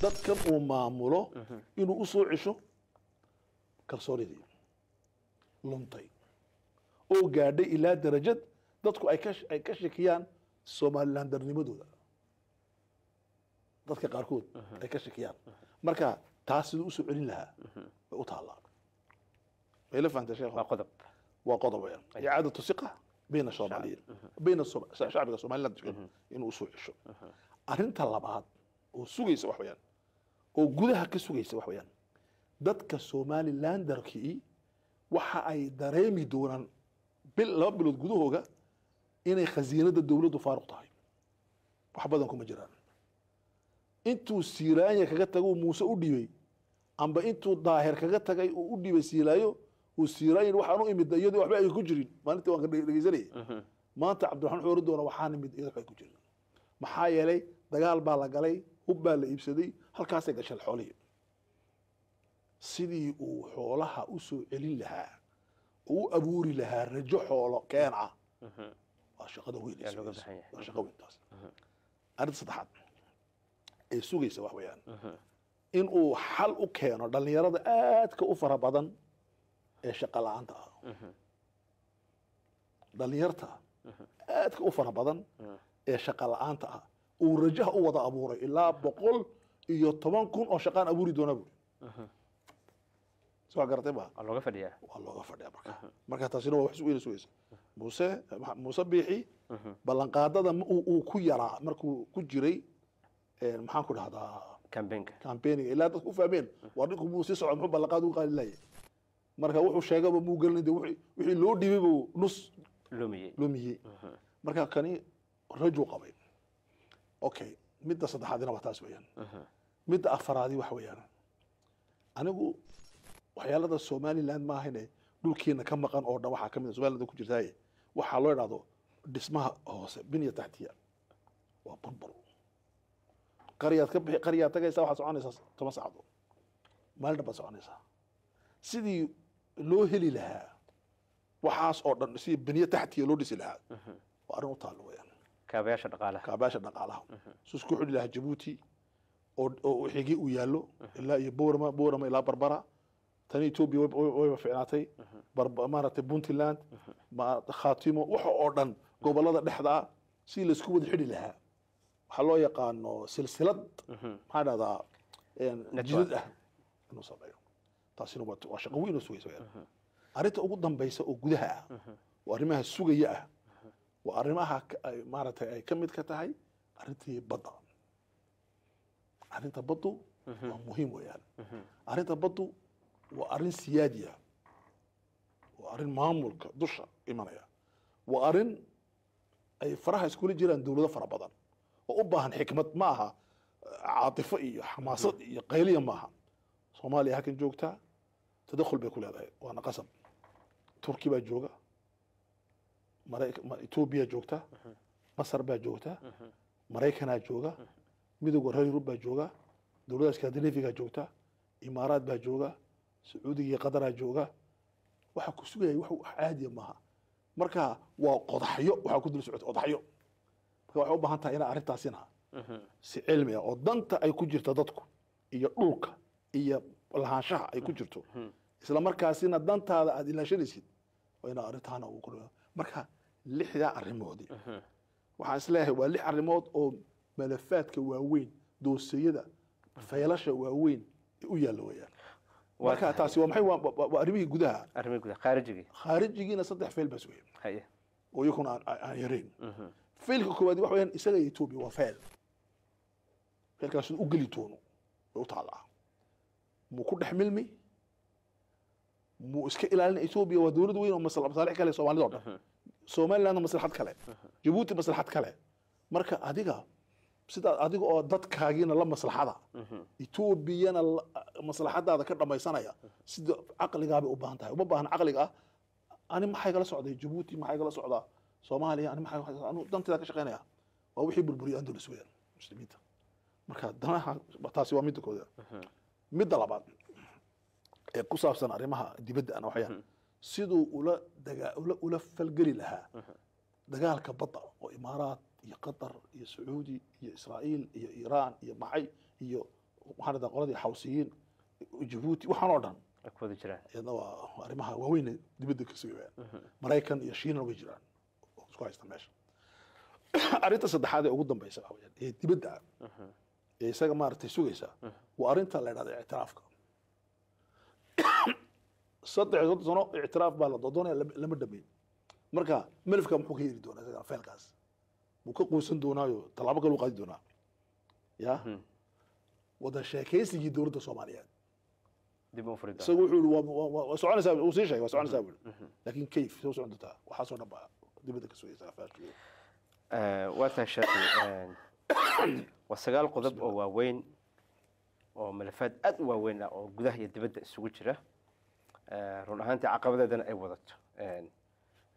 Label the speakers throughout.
Speaker 1: dadkan uu maamulo inuu usoo cesho kalsoonidii luntay oo gaadhay ilaa darajad dadku ay ka shakiyaan somalilan darnimadooda dadka qaarkood ay ka shakiyaan marka taas siduu usoo celin lahaa bay u taallaa mayla fahamtay sheekh qodob waa qodob weeyaan icaadatu siqa bayna soomaaliyiin mhm. bayna shacbiga somaliland mhm. inuu usoo cesho mhm. arrinta labaad oo sugaysa wax weeyaan oo gudaha ka sugaysa wax weyaan dadka somalilan darkii waxa ay dareemi doonaan bil laba bilood gudahooga inay khasiinada dowladdu faaruq tahay wax badan kuma jiraan intuu siiraanya kaga tago muuse u dhiibay amba intuu daahir kaga tagay uu u dhiibay siilaayo uu siiraanya waxaan u imid iyadoo waxba ay ku jirin maalintii waan ka dhegeysanayay mhm. maanta cabdiraxmaan wuxuu oran doona waxaan imid iyadoo waxba ku jirin maxaa yeelay dagaal baa la galay hubbaa la iibsaday halkaasay gashaan xoolihii sidii uu xoolaha u soo celin lahaa oo u abuuri lahaa rajo xoolo keenca waa shaqada weyn waa shaqa weyntaas arrinta saddexaad ee sugaysa wax weeyaan in uu xal u keeno dhallinyarada aadka u fara badan ee shaqa la-aanta ah dhallinyarta aadka u fara badan ee shaqa la-aanta ah uu rajaha u wada abuuray ilaa boqol iyo toban kun oo shaqaan abuuri doona buuri soo garatay maa waa looga fadhiyaa waa looga fadhiyaa marka marka taasina waa wax isu weyna sugaysa muuse muuse biixi ballanqaadada uu ku yaraa markuu ku jiray maxaan ku dhahdaa campaignka campaignka ilaa dadku u fahmeen war ninku muu sii socod muxuu ballanqaad ugu qaadi lahaye marka wuxuu sheegaba muu gelin de wixii loo dhiibay buu nus
Speaker 2: lumiyey lumiyey
Speaker 1: marka kani rajuu qabay okay midda saddexaadina waa taas weyaan midda afaraadi waxa weyaan anigu waxyaalada somaliland maahane dhulkeena ka maqan oo dhan waxaa ka mid ah ku jirtaaye waxaa loo idhahdo dhismaha hoose binya taxtiya waa burbur qaryaad ka bixi qaryaad tagaysaa waxaad soconaysaa toban sacdo maalin dhan baad soconaysaa sidii loo heli lahaa waxaas oo dhan sidii binya taxtiya loo dhisi lahaa waa arrin u taalla weyaan kaabayaasha dhaqaalaha su mhm. isku lahaa jabuuti oo xigi uu yaallo mhm. ilaa iyo boorama boorama ilaa barbara tani etoobiya wayba ficnaatay mhm. maaragtay puntland khatimo waxa oo dhan gobolada dhexda ah si laisku wada xidhi lahaa waxaa loo yaqaano silsilad maxaa dhahdaa jidad ah inuu sameeyo taasina waa shaqo weyn oo sugaysa arrinta ugu dambaysa oo gudaha ah oo arrimaha sugaya ah waa arrimaha maaragtay ay ka mid ka tahay arrintii badda arrinta baddu mhm. waa muhiim weyaan mhm. arrinta baddu waa arrin siyaadi ah waa arrin maamulka dusha imanaya waa arrin ay faraha iskula jiraan dowlado fara badan oo u baahan xikmad ma aha eh, caatifo iyo xamaasad mhm. iyo qayliya maaha soomaaliya halkan joogtaa tadakhul bay ku leedahay waana qasab turki baa jooga etoobiya joogta masar baa joogta maraykana jooga midowga reer yurub baa jooga dowladda skandinavigaa joogta imaaraad baa jooga sacuudiga iyo qadaraa jooga waxaa ku sugayay wax caadiya ah maaha marka waa qodaxyo waxaa ku dul socota qodaxyo marka waxay u baahan tahay inaa arrintaasina si cilmi ah oo danta ay ku jirta dadku iyo dhulka iyo lahaanshaha ay ku jirto isla markaasina dantaada aada ilaashanaysid waa inaa arrintaana ugu marka lixdaa arrimoodii waxaan isleeyahay waa lix arrimood oo malafaadka waaweyn doosiyada faylasha waaweyn u yaalla weyaan
Speaker 2: marka taasi waa maxay
Speaker 1: waa arrimihii gudaha
Speaker 2: arrimihii gudaha khaarijigii
Speaker 1: khaarijigiina saddex fayl baas weeye oo iyakuna aan yarayn faylka koowaad waxa weyaan isaga etoobiya waa fayl faylkaas u geli doono way u taallaa muu ku dhex milmi muu iska ilaalin etoobiya waa dowlad weyn oo masal masaalix kale soomaalida o dhan somalilandna maslaxad kale jabuuti maslaxad kale marka adiga sidaa adiga oo dadkaagiina la maslaxada etoobiyana maslaxadaada ka dhamaysanaya sida caqligaabay u baahan tahay uma baahan caqliga ah ani maxay kala socday jabuuti maxay kala socdaa soomaaliya ani maxay danteeda ka shaqeynaya waa wixii burburiyay andalus weeyaan muslimiinta marka danaha taasi waa midda kooda midda labaad ee ku saabsan arrimaha dibadda ana waxyaan siduu ula ula falgeli lahaa dagaalka badda oo imaaraad iyo qatar iyo sacuudi iyo israa'iil iyo iiraan iyo macay iyo maxaa qoladii xawsiyiin jabuuti waxaan oo dhan iyadna arrimaha waaweyn dibadda ka maraykan iyo shiinan uga jiraan isku haysta meesha arrinta saddexaad ee ugu dambaysa ee dibadda ee isaga maaragtay sugaysa waa arrinta la idhahda ictiraafka saddex soddon sano ictiraaf baa la dodoonaya lama dhameyn marka melifka muxuu ka heli doonaa isaga faylkaas wuu ka quusan doonaayo tallaabo kale u qaadi doonaa ya hmm. wada sheekaysigii dowladda soomaaliyeed isagu wuxuu waa soconaysaa uu sii sheegay waa soconaysaa buu hmm. laakiin kayf soo socon doontaa waxaasoo dhan baa dibadda ka sugaysaa faashkiyo
Speaker 2: eh, waatan sheekay eh, waa sagaal qodob oo waaweyn oo malifaad aad u waaweyn ah oo gudaha iyo dibadda isugu jira Eh, run ahaantii caqabadeedana ay wadato eh,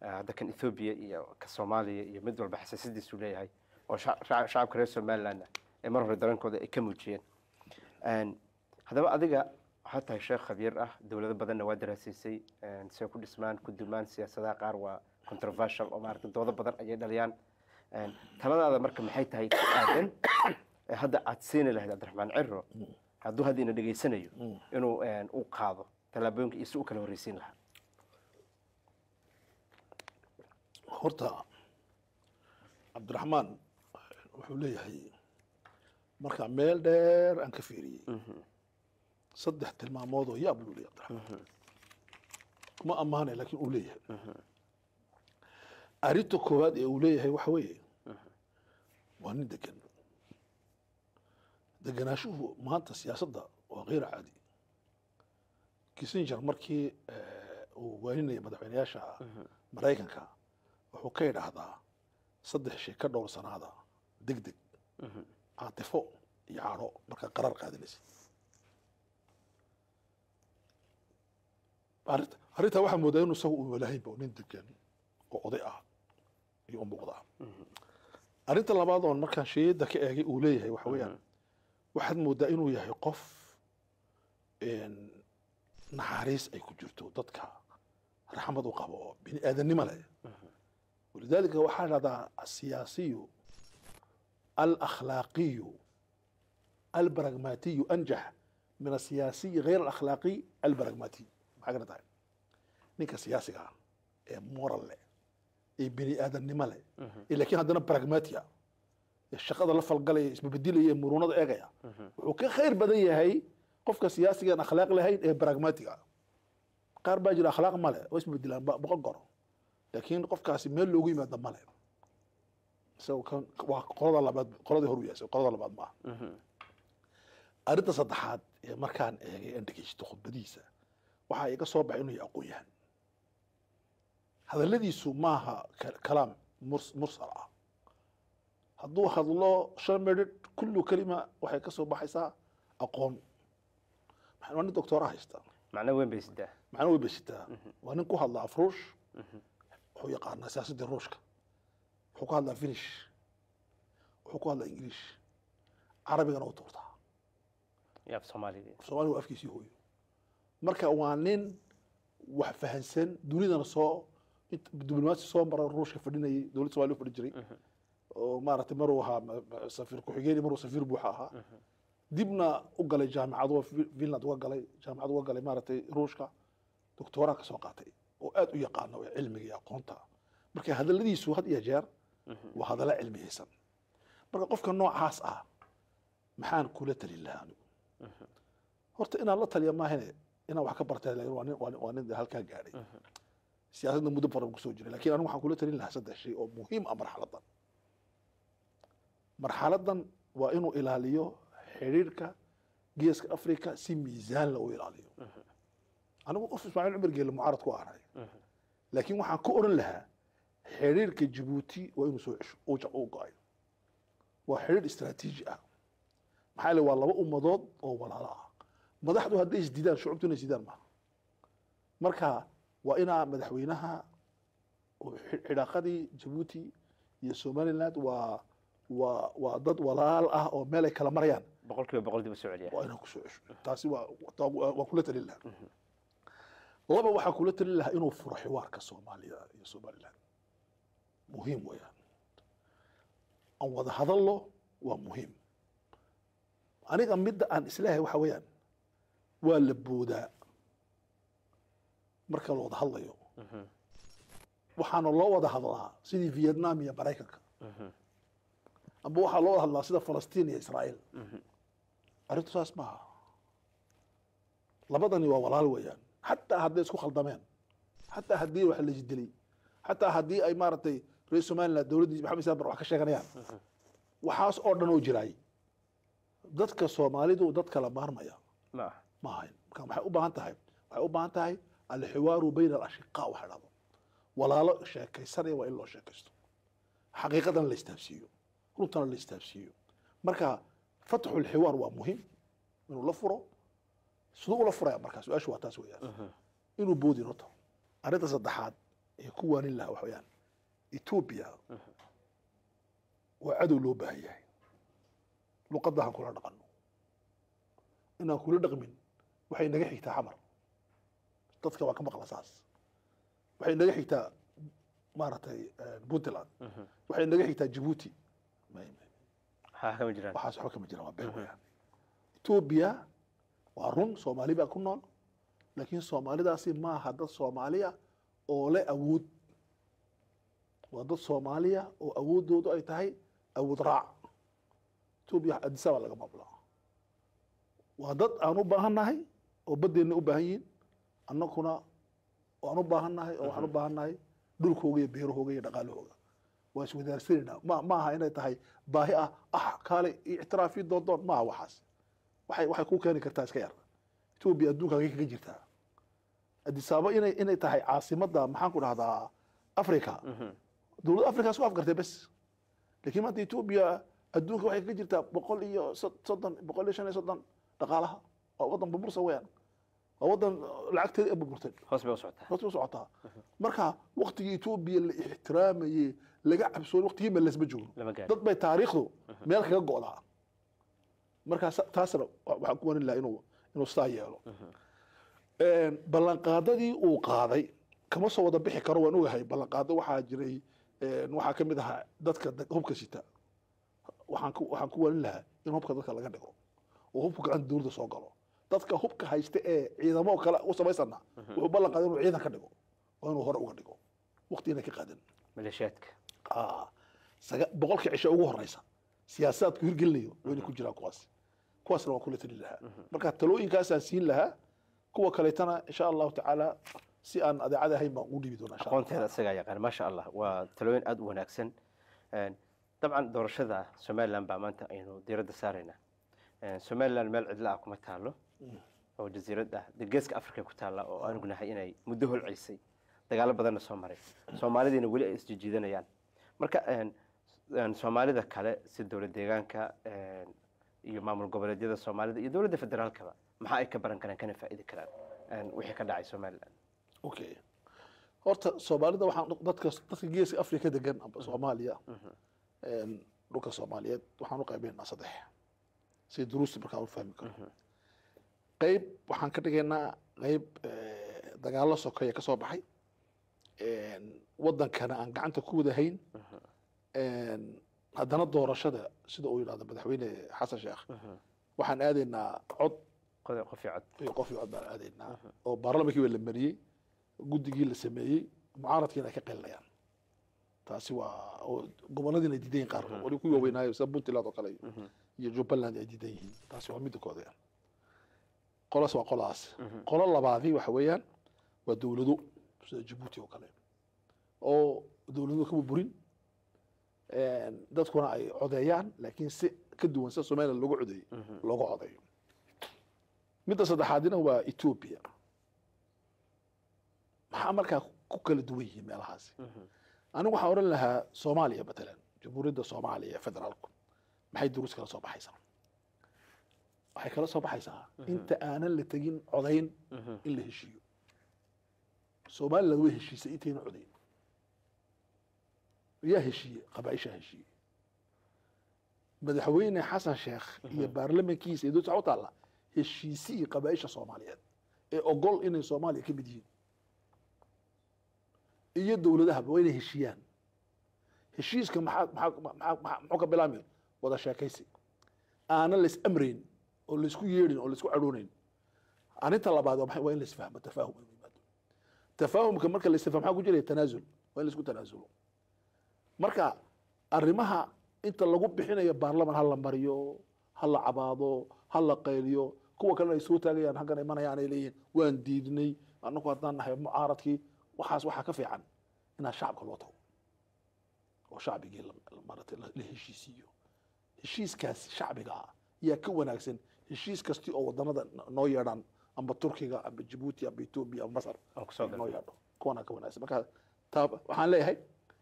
Speaker 2: hadda kan ethoobiya iyo ka soomaaliya iyo mid walba xasaasidiisuu leeyahay oo shacabka reer somaliland ee mar hore darankooda ay ka muujiyeen haddaba adiga waxaad tahay sheekh khabiir ah dowlado badanna waa daraasiisay say ku dhismaan ku dumaan siyaasadaha qaar waa controversial oo maarata doodo badan ayay dhaliyaan taladaada marka maxay tahay aadan hadda aad siini lahayd cabdiraxmaan ciro hadduu hadda ina dhegeysanayo mm. inuu u qaado talaabooyinka si u kala horreysiin lahaa
Speaker 1: horta cabdiraxmaan wuxuu leeyahay markaa meel dheer aan ka fiiriyey mhm. saddex tilmaamood oo yaab luu leeya cabdiraxmaan kuma mhm. ammaanay laakiin uu leeyahay mhm. arrinta koowaad ee uu leeyahay waxa weeye waa nin degan deganaashuhu maanta siyaasadda waa keyr caadi kissinger markii eh, uu waaninaya madaxweynayaasha maraykanka wuxuu ka idhaahdaa saddex shay ka dhowr sanaada deg deg caatifo iyo cadho markaad qaraar qaadanaysa arrintaa waxaa moodaa inu isagu uu walahaynba nin degan oo oday ah iyo u arrinta labaad oon markaan shiyada ka eegay uu leeyahay waxa weeyaan waxaad moodaa inuu yahay qof naxariis ay ku jirto dadka raxmad u qabo oo bini aadannimo leh walidaalika waxaa dhahdaa asiyaasiyu alakhlaaqiyu albaragmatiyu anjax min asiyaasiyi hayr alakhlaaqiy albaragmatiy maxaa kana tahay ninka siyaasiga ah ee moral leh ee bini aadannimo leh mhm. ee laakiin haddana baragmatia ee shaqada la falgalaya isbabedilaya ee muruunada eegaya mhm. wuxuu ka khayr badan yahay qofka siyaasigaan akhlaaq lahayn ee pragmatic ah qaar baa jira akhlaaq male oo isbedilaan boqon karo laakiin qofkaasi meel loogu yimaada male waa qolada labaad qoladii hor wiyaaso qolada labaad ma mhm. arrinta saddexaad ee markaan eegay aan dhegeysto khudbadiisa waxaa iga soo baxay inuu aqoon yahan hadalladiisu maaha kalaam mursal ah hadduu hadlo shan medid kullu kelima waxay ka baxaysaa aqoon waxaan waa nin doctoora haysta
Speaker 2: macna weyn bay sitaa
Speaker 1: macna weyn bay sitaa waa nin ku hadla af ruush wuxuu yaqaanaa siyaasadii ruushka wuxuu ku hadlaa finish wuxuu ku hadlaa ingiliish carabigana u tuurtaa af soomaaliga af soomaaliga afkiisii hooyo marka waa nin wax fahansan dunidana soo diblomaasi soo mara ruushka fadhinayay dowladda somaliya u fadhin jiray mhm. oo maaragtay maruu ahaa safiir ku-xigeen maruu safiir buuxa ahaa mhm dibna u galay jaamicad vinland uga galay jaamicad uga galay maaragtay ruushka doctoraa ka qaatay oo aad u yaqaano ee aqoonta marka hadalladiisu had iyo jeer mhm. waa hadalla cilmiyeysan marka qofka noocaas ah maxaan kula talin lahaa anigu mhm. horta inaan la taliya maahane inaan wax ka bartay waa nin waa nin halkaa gaadhay mhm. siyaasadda muddo badan ku jiray laakiin anigu waxaan kula talin lahaa saddex shay oo muhiim ah marxaladdan marxaladdan waa inuu ilaaliyo xiriirka geeska africa si miisaan loogu ilaaliyo
Speaker 3: uh-huh.
Speaker 1: anigu qof ismaaciil cumar geelle mucaarad ku ahay uh-huh. laakiin waxaan ka oran lahaa xiriirka jabuuti waa inuu soo cesho uu go-ayo waa xiriir istraatiiji ah maxaa yeele waa laba ummadood oo walaalo ah madaxdu hadday isdidaan shucubtu inay isdidaan maaha marka waa inaa madaxweynaha xidhaaqadii jabuuti iyo somaliland waa waa waa dad walaal ah oo meel ay kala marayaan boqol kiiba boqol dib u soo celiya waa inaad ku soo cesho taasi waa waa kula talin lahaa laba waxaa kula talin lahaa inuu furo xiwaarka soomaaliya iyo somaliland muhiim weeyaan aan wada hadallo waa muhiim aniga midda aan islahay waxa weeyaan waa la boodaa marka la wada hadlayo waxaana loo wada hadlaa sidii vietnam iyo maraykanka amba waxaa loo wada hadlaa sida falastiin iyo israa'iil arrintu saas maaha labadani waa walaal weeyaan xataa hadday isku khaldameen xataa haddii wax laisdilay xataa haddii ay maaragtay ra-isul somalilan dowladdii maxamed islaan bar wax ka sheeganayaan waxaas oo dhan oo jiraay dadka soomaalidu dad kala maarmaya ma ahayn marka waxay u baahan tahay waxay u baahan tahay alxiwaaru bayna alashiqaa waxa dhahdo walaalo sheekaysanaya waa in loo sheekaysto xaqiiqadana la istaabsiiyo runtana la istaabsiiyo marka fatxulxiwaar waa muhim inuu la furo siduu ula furaya markaa su-aashu waa taas weyaan inuu boodin horta arrinta saddexaad ee ku waanin lahaa waxa weyaan etoobiya waa cadow loo baahan yahay luqadda aan kula dhaqanno inaan kula dhaqmin waxay naga xigtaa xamar dadka waa ka maqla saas waxay naga xigtaa maaragtay eh, puntland waxay naga xigtaa jibuuti waxaas waxba kama jiraan waa been weyaan etoobiya waa run soomaali baa ku nool laakiin soomaalidaasi maaha dad soomaaliya oo le awood waa dad soomaaliya oo awooddoodu ay tahay awood raac etoobiya adisaba laga maabla waa dad aan u baahannahay oo baddeenna u baahan yihiin annakuna waan u baahannahay oo waxaan u baahannahay dhulkooga iyo beerahooga iyo dhaqaalahooga waa iswadaarsanayna ma ma inay tahay baahi ah ah kaale ictiraafi doondoon maaha waxaas waxay waxay ku keeni kartaa iska yar etoobiya adduunka hagee kaga jirtaa adisaabo inay inay tahay caasimada maxaan ku dhahdaa africa mhm. dowladda africa isku afgartay bes laakiin maanta etoobiya adduunka waxay kaga jirtaa boqol iyo soddon boqol iyo shan iyo soddon dhaqaalaha oo waddanba bursa weeyaan waa wadan lacagteeda ee burburtay hoos bay u socotaa marka waktigii etoobiya la ixtiraamayey laga cabsoon waktigiiba lasma joogo
Speaker 3: dad bay taariikhdu uh-huh. meel
Speaker 1: kaga go'daa markaa taasna waxaan ku wanin laha inuu inuu sidaa yeelo
Speaker 3: uh-huh.
Speaker 1: ballanqaadadii uu qaaday kama soo wada bixi karo waan ogahay ballanqaado waxaa jiray waxaa ka ahaa dadka hubka sita waxaan ku wanin lahaa in hubka dadka laga dhigo oo hubku gacan dawladda soo galo dadka hubka haysta ee ciidamo kale u samaysana
Speaker 3: mhm. wuxuu ballan qaaday inuu ciidan ka
Speaker 1: dhigo oo inuu hore uga dhigo waqti inay ka qaadin maleeshaadka ah, boqolkii cisho ugu horeysa siyaasaadku hirgelinayo wayna ku jiraan kuwaas kuwaasna waan kula tali lahaa mhm. marka talooyinkaasaan siin lahaa kuwa kaleetana insha allahu tacaala si aan adeecada ahayn ugu dhiibi doonaa
Speaker 2: aqoonteeda isagaa yaqaan maasha allah waa talooyin aada u wanaagsan dabcan doorashada somaliland baa maanta aynu diiradda saaraynaa somaliland meel cidla ah kuma taalo oo jasiirad geeska africa ku taalla oo aanu nahay inay muddo holceysay dagaalo badanna soo maray soomaalidiina weli ay isjijiidanayaan marka soomaalida kale si dowlad deegaanka iyo maamul goboleedyada soomaalida iyo dowladda federaalkaba maxaa ay ka baran karaan kana faa'idi karaan wixii ka dhacay somalilan
Speaker 1: okay horta soomaalida waxaan dadka dadka geeska africa degan amba uhm. soomaaliya uhm. dhulka soomaaliyeed waxaan u qaybaynaa saddex si duruusti markaa u fahmi karo uhm qeyb waxaan ka dhigaynaa qeyb eh, dagaallo sokeya ka baxay wadankana aan gacanta ku wadahayn haddana doorashada sida uu yidhahdo madaxweyne xasan sheekh waxaan aadaynaa cod qof cod baan aadaynaa oo baarlamanki ba la mariyey guddigii la sameeyey mucaaradkiina ay ka qelinayaan taasi waa oo goboladiina ay diidan yihin qaarkood wali kuwa waaweynaayo sida puntland oo kale iyo jubbaland ay diidan yihiin taasi waa midda kooda qolas waa qolaas mhm. qolo labaadi waxa weeyaan waa dowlado sida jabuuti oo kale oo dowladuhu ka burin dadkuna ay codeeyaan laakiin si ka duwan sida somaliya looga codeeyey mhm. looga codeeyo midda saddexaadina waa etoobiya maxaa markaa ku kala duwan yihiin meelahaasi mhm. anigu waxaan odhan lahaa soomaaliya matalan jamhuuriyadda soomaaliya federaalku maxay duruus kala soo baxaysaa waxay kala soo baxaysaa inta aanan la tegin codayn in la heshiiyo somaliland way heshiisay intayna codayn yaa heshiiye qabaaishaa heshiiye madaxweyne xasan sheekh iyo baarlamankiisa iyo dowsa u taalla heshiisi qabaaisha soomaaliyeed ee ogol inay soomaaliya ka mid yihiin iyo dowladahaba waa inay heshiiyaan heshiiska maxaa maxaa maxaa muxuu ka bilaabmi wada sheekaysi aanan la amrayn oo laisku yeedhin oo laisku cadhoonayn arinta labaad waa maxay waa in la isfahmo tafaahum marka la maxaa ku jiraya tanaasul waa in la tanaasulo marka arrimaha inta lagu bixinayo baarlaman ha la mariyo ha la cabaado ha la qayliyo kuwa kalena ay soo taagayaan halkan imanayaan ay leeyihiin waan diidnay annagu haddaan nahay mucaaradkii waxaas waxaa ka fiican inaa shacabka loo tago oo shacbigii maratay la heshiisiiyo heshiiskaas shacbiga ah yaa ka wanaagsan heshiis kasti oo wadamada noo yeedhaan amba turkiga amba jibuuti amba etoobiya amba masar noo yeedho kuwanaa ka wanaagsan marka taa waxaan leeyahay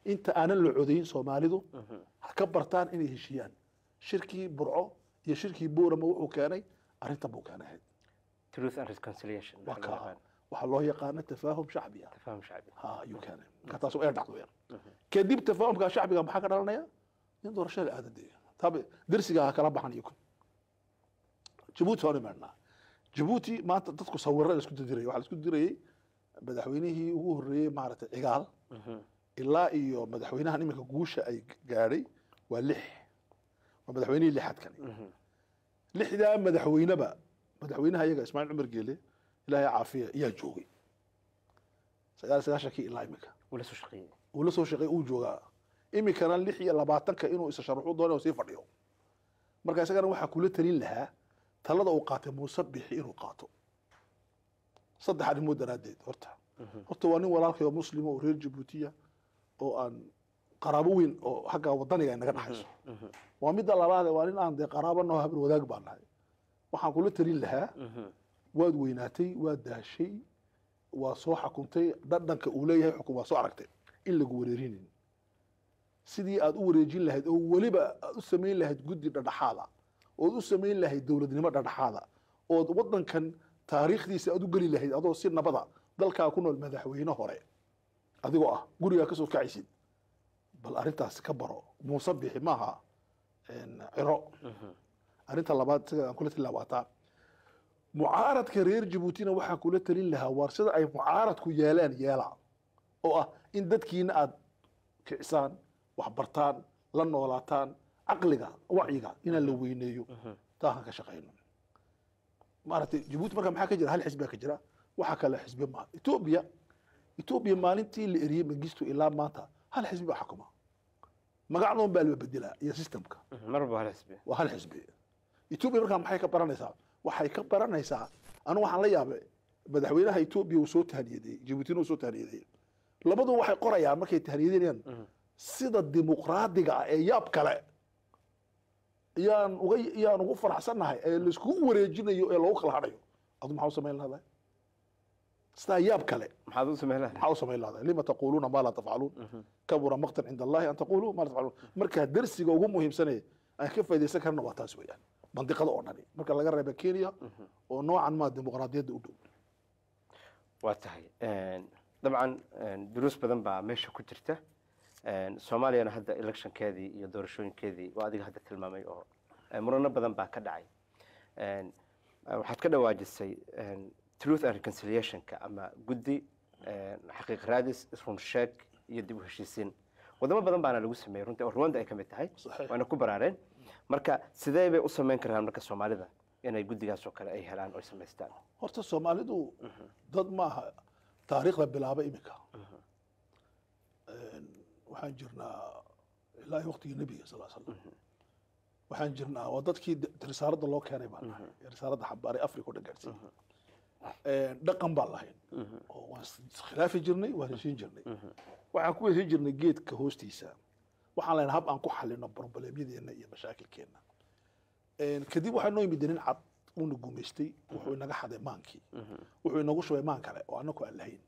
Speaker 1: inta aanan la codayn soomaalidu mhm. ha ka bartaan inay heshiyaan shirkii burco iyo shirkii buurama wuxuu keenay arrintan buu keenay ahayd waxaa loo yaqaana tafaahum shacbiya ha ayuu mhm. keenay marka taas waa dhacdo yar kadib tafaahumka shacbiga maxaa ka dhalanaya in doorasho la aadadaya darsigaa ha kala baxan iyo kun jabuuti horu marnaa jabuuti maanta dadku sawirra la isku dirayay waxaa la isku dirayay madaxweynihii ugu horreeyey maaragtay cigaal mhm. ilaa iyo madaxweynahan iminka guusha ay gaadhay waa lix waa madaxweynihii lixaad kani mhm. lixdaa madaxweyneba madaxweynaha iyaga ismaaciil cumar geele ilaahay caafiya ayaa joogay sagaal sagaashankii ilaa iminka uu la soo shaqeey uu joogaa iminkana lix iyo labaatanka inuu isa sharaxu doono sii fadhiyo marka isagana waxaa kula talin lahaa talada uu qaatay muuse bixi inuu qaato saddex arrimood daraaddeed horta mhm. horta waa nin walaalkay oo muslima oo reer jabuutiya oo aan qaraabo weyn oo xagga wadaniga naga dhaxayso mhm, mhm. waa midda labaade waa nin aan dee qaraaba noo habar wadaag baan nahay waxaan kula telin lahaa waad weynaatay waad daashay waa soo xakuntay dhadhanka uu leeyahay xukun waa soo aragtay in lagu wareerinin sidii aad u wareejin lahayd oo weliba aad u samayn lahayd guddi dhadhaxaada ood u samayn lahayd dowladnimo dhadhaxaada ah, ood waddankan taariikhdiisa aad u geli lahayd adoo si nabada ah, dalkaa ku nool madaxweyne hore adigoo ah gurigaa kasoo kacaysid bal arrintaas ka baro muuse bixi maaha ciro mhm. arrinta labaad sida aan kula tilaabataa mucaaradka reer jabuutina waxaa kula talin lahaa waar sida ay mucaaradku yeelaan yeela oo ah in dadkiina aada kicisaan waxbartaan la noolaataan caqliga wacyiga inaan la weyneeyo taakan ka shaqayno maaragtay jabuuti marka maxaa ka jira hal xisbaa ka jira waxa kale xisbi maaha etoobiya etoobiya maalintii la eriyey mengistu ilaa maanta hal xisbi baa xukuma magacdoon baa la bedelaa iyo systemka
Speaker 2: marba hal xisbi waa hal xisbi
Speaker 1: etoobiya markaa maxay ka baranaysaa waxay ka baranaysaa anigu waxaan la yaabay madaxweynaha etoobiya uu soo tahaniyadeeyey jabuutina uu soo tahaniyadeeyey labadu waxay qorayaan markay tahaniyadeynayaan sida dimuqraadiga ah ee yaab kale yaan uga yaan ugu faraxsannahay ee laiskugu wareejinayo ee lagu kala hadhayo adu maxaa u samayn lahdaa sidaa yaab kale maxaad u samayn lahdaa maxaa u samayn lahdaa lima taquluuna maa laa tafcaluun mhm. kabura maqtan cinda allahi an taquluu maa laa tafcaluun marka darsiga ugu muhiimsanaya aan ka faaidaysan karna waa taas weeyaan mandiqada oo dhani marka laga reeba kenya mhm. oo noocan maa dimuqraadiyadda u dhow
Speaker 2: waa tahay dabcan duruus badan baa meesha ku jirta soomaaliyana hadda electionkeedii iyo doorashooyinkeedii waa adiga hadda tilmaamay oo murano badan baa ka dhacay waxaad ka dhawaajisay truth and reconciliationka ama guddi xaqiiq raadis isrun sheeg iyo dib u heshiisiin wadamo badan baana lagu sameeyey runtii oo ruwanda ay ka mid tahay waana ku baraareen marka sidee bay u samayn karaan marka soomaalida inay guddigaas oo kale ay helaan oo samaystaan
Speaker 1: horta soomaalidu mhm. dad maaha taariikhda bilaaba imika mhm waxaan jirnaa ilaa waktigii nebiga sal slam waxaan jirnaa waa dadkii risaalada loo keenay baan nahay mm-hmm. risaalada xambaare africa o dhan gaadhsiiya mm-hmm. dhaqan baan lahayn mm-hmm. oo waan khilaafi jirnay waan heshiin jirnay waxaan ku heshin jirnay geedka hoostiisa waxaan lahayn hab aan ku xalino brobleemyadeena iyo mashaakilkeena kadib waxaa noo yimid danin cad uuna gumaystay wuxuu inaga xaday maankii wuxuu inagu shubay maan kale oo anaku aan lahayn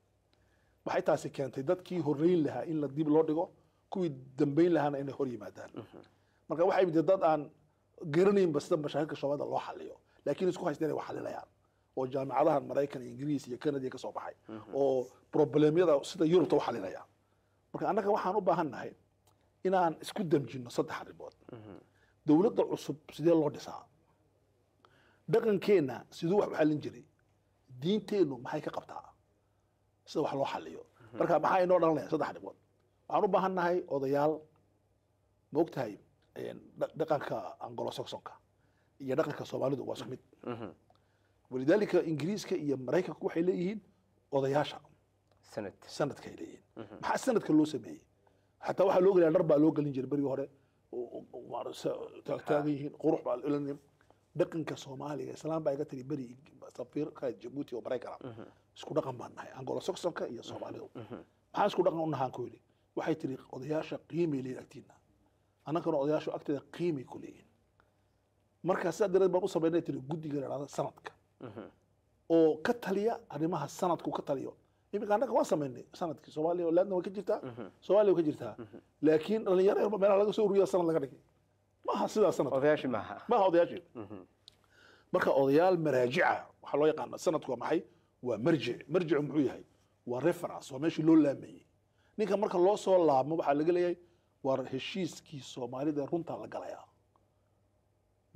Speaker 1: waxay taasi keentay dadkii horreyn lahaa in la dib loo dhigo kuwii dambayn lahaana inay hor yimaadaan mhm. marka waxay imid dad aan garanaynba sida mashaakilka soomaalida loo xaliyo laakiin isku haysteen ay wax xalinayaan oo jaamicadahan maraykan iyo ingiriis iyo canada ka baxay mhm. oo problemyada sida yurubta u marka annaga waxaan u baahannahay inaan isku damjino saddex arrimood mhm. dowladda cusub sidee loo dhisaa dhaqankeenna siduu wax u xallin jiray diinteennu maxay ka qabtaa sida wax loo xaliyo marka maxaa inoo dhalanaya saddex arrimood waxaan u baahan nahay odayaal maogtahay dhaqanka angolo saxonka iyo dhaqanka soomaalidu waa isku mid mm-hmm. walidaalika ingiriiska iyo maraykanku waxay leeyihiin odayaasha sanad sanadka ay leeyihiin mm-hmm. maxaa sanadka loo sameeyey xataa waxaa loo gelaya dhar baa loo gelin jiray berigii hore taagtaagan yihiin qurux baa ilanim dhaqanka soomaaliga islaam baa iga tiri beri safiirka jabuuti oo maraykana mm-hmm. isku dhaqan baan nahay angolo saxonka iyo soomaalidu maxaan isku dhaqan u nahaan ku yidhi waxay tiri odayaasha qiimay leeyihin agtiina annagana odayaashu agteeda qiimay ku leeyihin marka dareed baan u samaynay guddiga lahahda sanadka mhm. oo ka taliya arrimaha sanadku ka taliyo iminka annaga waan samaynay sanadkii soomaaliya laadna waa ka jirtaa mhm. soomaaliya waa ka jirtaa mhm. laakiin dhalinyaro yarba meelaha laga soo ururiya sanad laga dhigay maaha sidaa sanad maaha maaha odayaashi marka odayaal maraajica waxaa loo yaqaana sanadku waa maxay waa marjic marjicu muxuu yahay waa reference waa meeshii loo laamayey ninka marka loo soo laabmo waxaa laga leeyahay war heshiiskii soomaalida runtaa la galayaa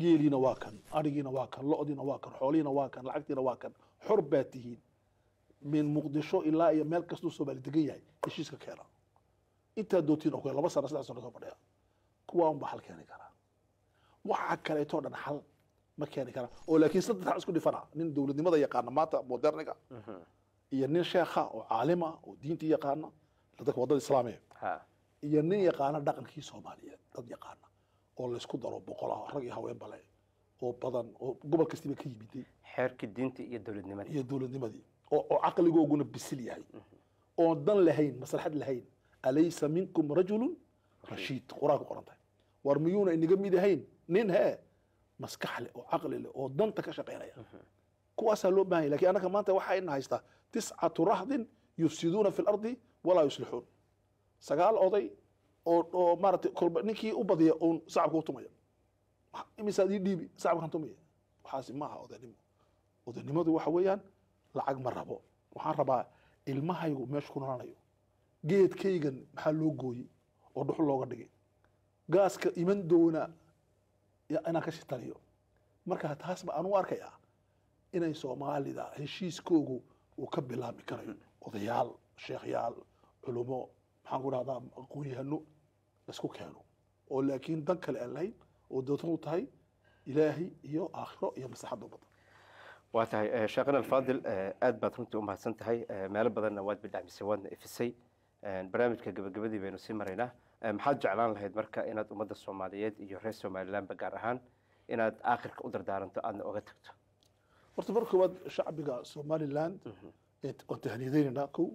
Speaker 1: geeliina waa kan arigiina waa kan lodiina waa kan xoolihiina waa kan lacagtiina waa kan xor baa tihiin min muqdisho ilaa iyo meel kastuu soomaali degan yahay heshiiska keena intaa dootiin oo kale laba sana saddex sana soo fadhiya kuwaa hal keeni karaa waxa kaleetoo dhan hal ma keeni karaa oo laakiin saddex isku dhifana nin dowladnimada yaqaana maanta moderniga mhm. iyo nin sheekha oo caalima oo diinta yaqaana dadka wadada islaamiga iyo nin yaqaana dhaqankii soomaaliyeed dad yaqaana oo laysku daro boqol ah rag iyo haween bale oo badan oo gobol kastiba ka yimiday
Speaker 2: xeerkii diinta iyo dowladnimadii iyo
Speaker 1: dowladnimadii oo caqligooguna bisil yahay mm-hmm. oon dan lahayn maslaxad lahayn alaysa minkum rajulu rashiid qur-aanka qoran tahay war miyuuna inaga mid ahayn nin hee maskax leh oo caqli leh oo danta ka shaqaynaya mm-hmm. kuwaasaa loo baahanya lakin annaka maanta waxayna haystaa tiscatu rahdin yufsiduuna fi lardi walaa yuslixuun sagaal oday oo maarata kolba ninkii u badiya uun sacabka utumaya imisaad ii dhiibi sacabkan tumaya waxaasi maaha odaynimo odaynimadu waxa weeyaan lacag ma rabo waxaan rabaa ilmahaygu meesha ku nolanayo geedkaygan maxaa loo gooyey oo dhuxul looga dhigay gaaska iman doona inaan ka shitaliyo marka taas ba aan u arkayaa inay soomaalida heshiiskoogu uu ka bilaabmi karayo odayaal sheekhyaal culumo maxaan ku dhahdaa aqoon-yahano laisku keeno oo laakiin dan kale aan lahayn oo doodan u tahay ilaahay iyo aakhiro iyo maslaxadda ummadda
Speaker 2: waa tahay eh, sheekhana alfaadil eh, aad baad runtii u mahadsan tahay eh, meelo badanna waad bidhacmisay waadna ifisay barnaamijka gabagabadii baynu sii maraynaa maxaad jeclaan lahayd marka inaad ummadda soomaaliyeed iyo reer somalilandba gaar ahaan inaad aakhirka u dardaaranto aadna oga tagto
Speaker 1: horta mar koowaad shacbiga somaliland mhm. oon tahniidaynanaa kow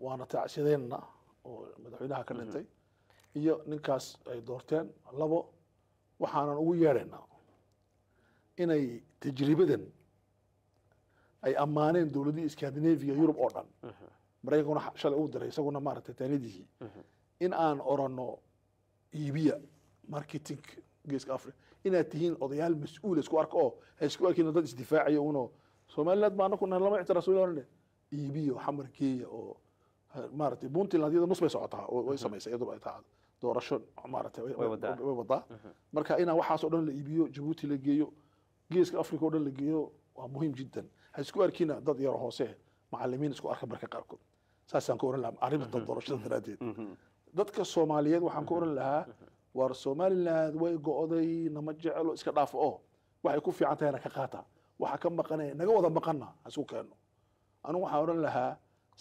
Speaker 1: waana tacshadeena oo madaxweynaha ka mm-hmm. dhintay iyo ninkaas ay doorteen labo waxaanan ugu yeedhaynaa inay tajribadan ay ammaaneen dowladihii scandinavia yurub oo dhan mm-hmm. maraykana shalay uu diray isaguna maaragtay taanidihii mm-hmm. in aan orano iibiya marketing geeska africa inaad tihiin odayaal mas-uul isku arka oo ha isku arkiina dad isdifaacaya uno soomaaliland ba anakuna lama ictiraas iibiya xamar geeya oo maaratay buntland iyada nus bay socotaa way mhm. samaysay iyadu taacada doorasho maaratay way wadaa mhm. marka inaan waxaas dhan la iibiyo jabuuti la geeyo geeska africa oo dhan la geeyo waa muhiim jiddan ha isku arkina dad yaro hoose macalimiin isku arka marka qaarkood saasaan ku oran lahaa arrinta mhm. doorashada daraadeed dadka soomaaliyeed waxaan ku oran lahaa war somaliland way go-day nama jecelo iska dhaaf oo waxay ku fiican tahayna ka qaata waxa ka maqanaya naga wada maqana ha isu keenno anigu waxaan oran lahaa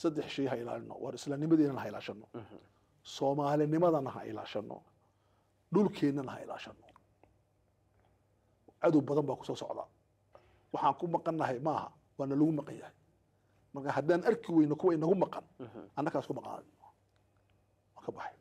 Speaker 1: saddex shay ha ilaalino waar islaamnimadeennana ha ilaashano mhm. soomaalinimadana ha ilaashano dhulkeennana ha ilaashano cadow badan baa kusoo socda waxaan ku maqannahay maaha waana lagu maqan yahay marka haddaan arki weyno kuwa inagu maqan mhm. annakaas ku maqaan ka baxay